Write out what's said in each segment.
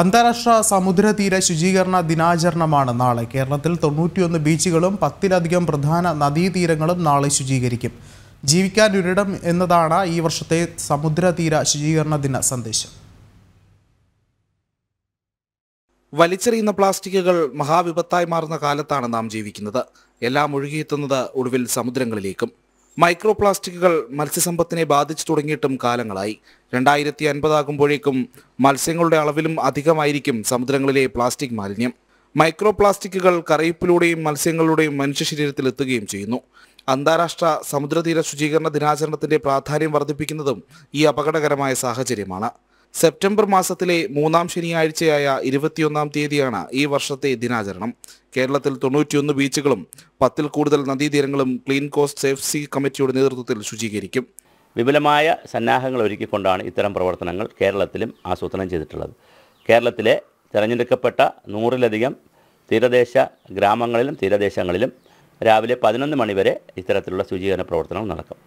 അന്താരാഷ്ട്ര സമുദ്രതീര ശുചീകരണ ദിനാചരണമാണ് നാളെ കേരളത്തിൽ തൊണ്ണൂറ്റിയൊന്ന് ബീച്ചുകളും പത്തിലധികം പ്രധാന നദീതീരങ്ങളും നാളെ ശുചീകരിക്കും ജീവിക്കാൻ ഒരിടം എന്നതാണ് ഈ വർഷത്തെ സമുദ്രതീര ശുചീകരണ ദിന സന്ദേശം വലിച്ചെറിയുന്ന പ്ലാസ്റ്റിക്കുകൾ മഹാവിപത്തായി മാറുന്ന കാലത്താണ് നാം ജീവിക്കുന്നത് എല്ലാം ഒഴുകിയെത്തുന്നത് ഒടുവിൽ സമുദ്രങ്ങളിലേക്കും മൈക്രോ പ്ലാസ്റ്റിക്കുകൾ മത്സ്യസമ്പത്തിനെ ബാധിച്ചു തുടങ്ങിയിട്ടും കാലങ്ങളായി രണ്ടായിരത്തി അൻപതാകുമ്പോഴേക്കും മത്സ്യങ്ങളുടെ അളവിലും അധികമായിരിക്കും സമുദ്രങ്ങളിലെ പ്ലാസ്റ്റിക് മാലിന്യം മൈക്രോ പ്ലാസ്റ്റിക്കുകൾ കരയിപ്പിലൂടെയും മത്സ്യങ്ങളുടെയും മനുഷ്യ ശരീരത്തിൽ എത്തുകയും ചെയ്യുന്നു അന്താരാഷ്ട്ര സമുദ്രതീര ശുചീകരണ ദിനാചരണത്തിന്റെ പ്രാധാന്യം വർദ്ധിപ്പിക്കുന്നതും ഈ അപകടകരമായ സാഹചര്യമാണ് സെപ്റ്റംബർ മാസത്തിലെ മൂന്നാം ശനിയാഴ്ചയായ ഇരുപത്തിയൊന്നാം തീയതിയാണ് ഈ വർഷത്തെ ദിനാചരണം കേരളത്തിൽ തൊണ്ണൂറ്റിയൊന്ന് ബീച്ചുകളും പത്തിൽ കൂടുതൽ നദീതീരങ്ങളും ക്ലീൻ കോസ്റ്റ് സേഫ് സി കമ്മിറ്റിയുടെ നേതൃത്വത്തിൽ ശുചീകരിക്കും വിപുലമായ സന്നാഹങ്ങൾ ഒരുക്കിക്കൊണ്ടാണ് ഇത്തരം പ്രവർത്തനങ്ങൾ കേരളത്തിലും ആസൂത്രണം ചെയ്തിട്ടുള്ളത് കേരളത്തിലെ തിരഞ്ഞെടുക്കപ്പെട്ട നൂറിലധികം തീരദേശ ഗ്രാമങ്ങളിലും തീരദേശങ്ങളിലും രാവിലെ പതിനൊന്ന് മണിവരെ ഇത്തരത്തിലുള്ള ശുചീകരണ പ്രവർത്തനങ്ങൾ നടക്കും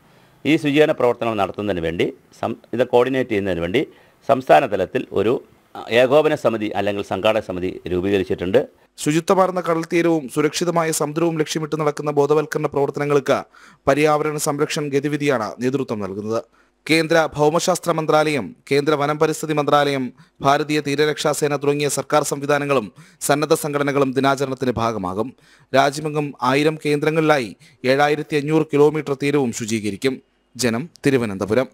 ഈ ശുചീകരണ പ്രവർത്തനങ്ങൾ നടത്തുന്നതിന് വേണ്ടി സം ഇത് കോർഡിനേറ്റ് ചെയ്യുന്നതിന് വേണ്ടി സംസ്ഥാന തലത്തിൽ ഒരു ഏകോപന സമിതി അല്ലെങ്കിൽ സംഘാടക സമിതി രൂപീകരിച്ചിട്ടുണ്ട് ശുചിത്വമാർന്ന കടൽത്തീരവും സുരക്ഷിതമായ സമുദ്രവും ലക്ഷ്യമിട്ട് നടക്കുന്ന ബോധവൽക്കരണ പ്രവർത്തനങ്ങൾക്ക് പര്യാവരണ സംരക്ഷണ ഗതിവിധിയാണ് നേതൃത്വം നൽകുന്നത് കേന്ദ്ര ഭൗമശാസ്ത്ര മന്ത്രാലയം കേന്ദ്ര വനം പരിസ്ഥിതി മന്ത്രാലയം ഭാരതീയ തീരരക്ഷാസേന തുടങ്ങിയ സർക്കാർ സംവിധാനങ്ങളും സന്നദ്ധ സംഘടനകളും ദിനാചരണത്തിന്റെ ഭാഗമാകും രാജ്യമെങ്ങും ആയിരം കേന്ദ്രങ്ങളിലായി ഏഴായിരത്തി കിലോമീറ്റർ തീരവും ശുചീകരിക്കും ജനം തിരുവനന്തപുരം